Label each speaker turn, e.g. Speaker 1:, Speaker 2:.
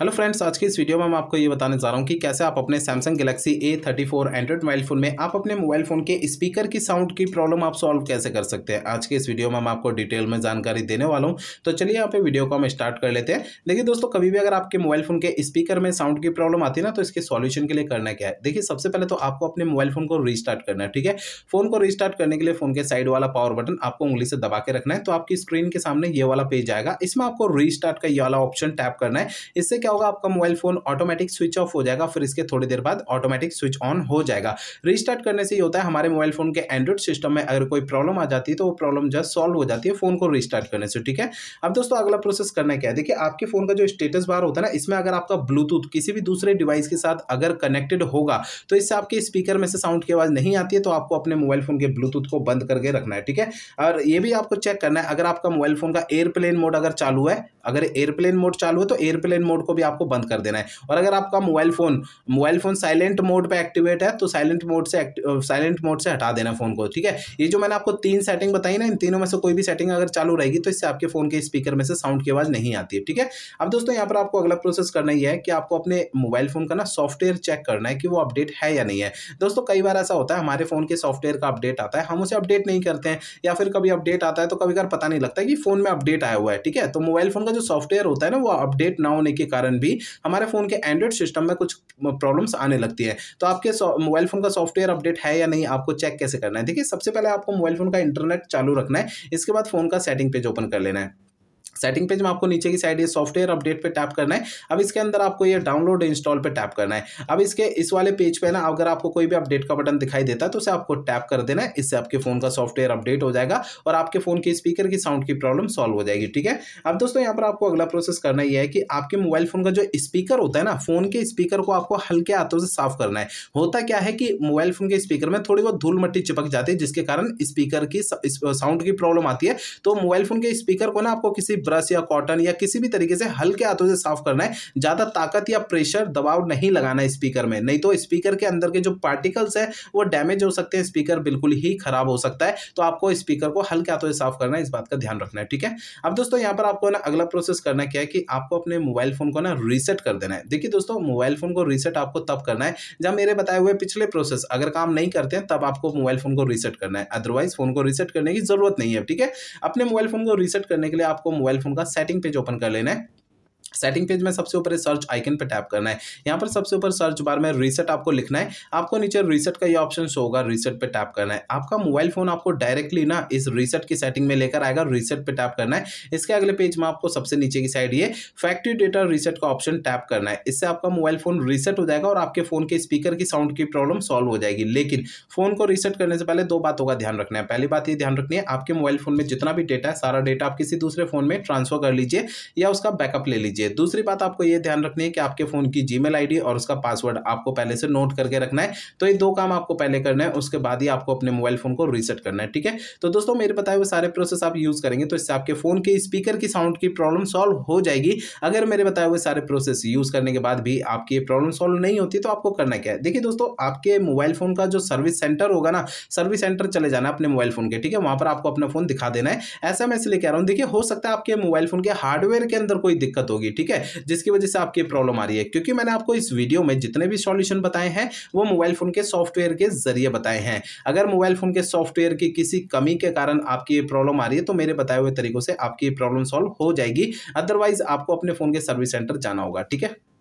Speaker 1: hello friends आज की इस वीडियो में मैं आपको ये बताने जा रहा हूँ कि कैसे आप अपने Samsung Galaxy A thirty four Android mobile phone में आप अपने मोबाइल फ़ोन के स्पीकर की साउंड की प्रॉब्लम आप सॉल्व कैसे कर सकते हैं आज के इस वीडियो में मैं आपको डिटेल में जानकारी देने वाला हूँ तो चलिए यहाँ पे वीडियो को हम स्टार्ट कर लेते हैं देखिए दोस्तों कभी भी अगर आपके मोबाइल फ़ोन के स्पीकर में साउंड की प्रॉब्लम आती है ना तो इसके सॉल्यूशन के लिए करना क्या है देखिए सबसे पहले तो आपको अपने मोबाइल फ़ोन को रिस्टार्ट करना है ठीक है फ़ोन को रिस्टार्ट करने के लिए फ़ोन के साइड वाला पावर बटन आपको उंगली से दबा के रखना है तो आपकी स्क्रीन के सामने ये वाला पेज आएगा इसमें आपको रिस्टार्ट का ये वाला ऑप्शन टैप करना है इससे क्या होगा आपका mobile phone automatic switch off हो जाएगा फिर इसके थोड़ी देर बाद ऑटोमेटिक स्विच ऑन हो जाएगा रिस्टार्ट करने से ये होता है हमारे मोबाइल फोन के एंड्रॉइड सिस्टम में अगर कोई प्रॉब्लम आ जाती है तो वो प्रॉब्लम जस्ट सॉल्व हो जाती है फोन को रिस्टार्ट करने से ठीक है अब दोस्तों अगला प्रोसेस करना क्या है देखिए आपके फोन का जो स्टेटस बार होता है ना इसमें अगर आपका ब्लूटूथ किसी भी दूसरे डिवाइस के साथ अगर कनेक्टेड होगा तो इससे आपके स्पीकर में से साउंड की आवाज़ नहीं आती है तो आपको अपने मोबाइल फोन के ब्लूटूथ को बंद करके रखना है ठीक है और ये भी आपको चेक करना है अगर आपका मोबाइल फोन का एयरप्लेन मोड अगर चालू है अगर एयरप्लेन मोड चालू है तो एयरप्लेन मोड को भी आपको बंद कर देना है और अगर आपका mobile phone mobile phone silent mode पर एक्टिवेट है तो साइलेंट मोड से साइलेंट मोड से हटा देना फ़ोन को ठीक है ये जो मैंने आपको तीन सेटिंग बताई ना इन तीनों में से कोई भी सेटिंग अगर चालू रहेगी तो इससे आपके फ़ोन के स्पीकर में से साउंड की आवाज़ नहीं आती है ठीक है अब दोस्तों यहाँ पर आपको अगला प्रोसेस करना ही है कि आपको अपने मोबाइल फ़ोन का ना सॉफ्टवेयर चेक करना है कि वो अपडेट है या नहीं है दोस्तों कई बार ऐसा होता है हमारे फ़ोन के सॉफ्टवेयर का अपडेट आता है हम उसे अपडेट नहीं करते हैं या फिर कभी अपडेट आता है तो कभी कभार पता नहीं लगता है कि फ़ोन में अपडेट आया हुआ है ठीक है तो मोबाइल फ़ोन का जो सॉफ्टवेयर होता है ना वो अपडेट ना होने के कारण कारण भी हमारे फ़ोन के एंड्रॉयड सिस्टम में कुछ प्रॉब्लम्स आने लगती है तो आपके मोबाइल फ़ोन का सॉफ्टवेयर अपडेट है या नहीं आपको चेक कैसे करना है देखिए सबसे पहले आपको मोबाइल फ़ोन का इंटरनेट चालू रखना है इसके बाद फ़ोन का सेटिंग पेज ओपन कर लेना है सेटिंग पेज में आपको नीचे की साइड ये सॉफ्टवेयर अपडेट पे टैप करना है अब इसके अंदर आपको ये डाउनलोड इंस्टॉल पे टैप करना है अब इसके इस वाले पेज पे ना अगर आपको कोई भी अपडेट का बटन दिखाई देता है तो उसे आपको टैप कर देना है इससे आपके फ़ोन का सॉफ्टवेयर अपडेट हो जाएगा और आपके फ़ोन के स्पीकर की साउंड की प्रॉब्लम सॉल्व हो जाएगी ठीक है अब दोस्तों यहाँ पर आपको अगला प्रोसेस करना यह है कि आपके मोबाइल फ़ोन का जो स्पीकर होता है ना फ़ोन के स्पीकर को आपको हल्के हाथों से साफ करना है होता क्या है कि मोबाइल फ़ोन के स्पीकर में थोड़ी बहुत धूल मट्टी चिपक जाती है जिसके कारण स्पीकर की साउंड की प्रॉब्लम आती है तो मोबाइल फ़ोन के स्पीकर को ना आपको किसी ब्रश या कॉटन या किसी भी तरीके से हल्के हाथों से साफ करना है ज़्यादा ताकत या प्रेशर दबाव नहीं लगाना है स्पीकर में नहीं तो स्पीकर के अंदर के जो पार्टिकल्स है वो डैमेज हो सकते हैं स्पीकर बिल्कुल ही खराब हो सकता है तो आपको स्पीकर को हल्के हाथों से साफ करना है इस बात का ध्यान रखना है ठीक है अब दोस्तों यहाँ पर आपको ना अगला प्रोसेस करना क्या है कि आपको अपने मोबाइल फ़ोन को ना रीसेट कर देना है देखिए दोस्तों मोबाइल फ़ोन को रीसेट आपको तब करना है जब मेरे बताए हुए पिछले प्रोसेस अगर काम नहीं करते हैं तब आपको मोबाइल फ़ोन को रीसेट करना है अदरवाइज फ़ोन को रीसेट करने की ज़रूरत नहीं है ठीक है अपने मोबाइल फ़ोन को रीसेट करने के लिए आपको मोबाइल मोबाइल फ़ोन का सेटिंग पेज ओपन कर लेना है सेटिंग पेज में सबसे ऊपर सर्च आइकन पर टैप करना है यहाँ पर सबसे ऊपर सर्च बार में रीसेट आपको लिखना है आपको नीचे रीसेट का ये ऑप्शन शो होगा रीसेट पे टैप करना है आपका मोबाइल फोन आपको डायरेक्टली ना इस रीसेट की सेटिंग में लेकर आएगा रीसेट पे टैप करना है इसके अगले पेज में आपको सबसे नीचे की साइड ये फैक्ट्री डेटा रीसेट का ऑप्शन टैप करना है इससे आपका मोबाइल फोन रीसेट हो जाएगा और आपके फोन के स्पीकर की साउंड की प्रॉब्लम सॉल्व हो जाएगी लेकिन फोन को रीसेट करने से पहले दो बातों का ध्यान रखना है पहली बात ये ध्यान रखनी है आपके मोबाइल फोन में जितना भी डेटा है सारा डेटा आप किसी दूसरे फोन में ट्रांसफर कर लीजिए या उसका बैकअप ले लीजिए कीजिए दूसरी बात आपको ये ध्यान रखनी है कि आपके फ़ोन की जीमेल आईडी और उसका पासवर्ड आपको पहले से नोट करके रखना है तो ये दो काम आपको पहले करना है उसके बाद ही आपको अपने मोबाइल फ़ोन को रीसेट करना है ठीक है तो दोस्तों मेरे बताए हुए सारे प्रोसेस आप यूज़ करेंगे तो इससे आपके फ़ोन के स्पीकर की साउंड की प्रॉब्लम सॉल्व हो जाएगी अगर मेरे बताए हुए सारे प्रोसेस यूज़ करने के बाद भी आपकी प्रॉब्लम सॉल्व नहीं होती तो आपको करना क्या है देखिए दोस्तों आपके मोबाइल फ़ोन का जो सर्विस सेंटर होगा ना सर्विस सेंटर चले जाना अपने मोबाइल फ़ोन के ठीक है वहाँ पर आपको अपना फ़ोन दिखा देना है ऐसा मैं इसलिए कह रहा हूँ देखिए हो सकता है आपके मोबाइल फ़ोन के हार्डवेयर के अंदर कोई दिक्कत होगी ठीक है जिसकी वजह से आपकी प्रॉब्लम आ रही है क्योंकि मैंने आपको इस वीडियो में जितने भी सॉल्यूशन बताए हैं वो मोबाइल फ़ोन के सॉफ्टवेयर के जरिए बताए हैं अगर मोबाइल फ़ोन के सॉफ्टवेयर की किसी कमी के कारण आपकी प्रॉब्लम आ रही है तो मेरे बताए हुए तरीकों से आपकी प्रॉब्लम सॉल्व हो जाएगी अदरवाइज आपको अपने फ़ोन के सर्विस सेंटर जाना होगा ठीक है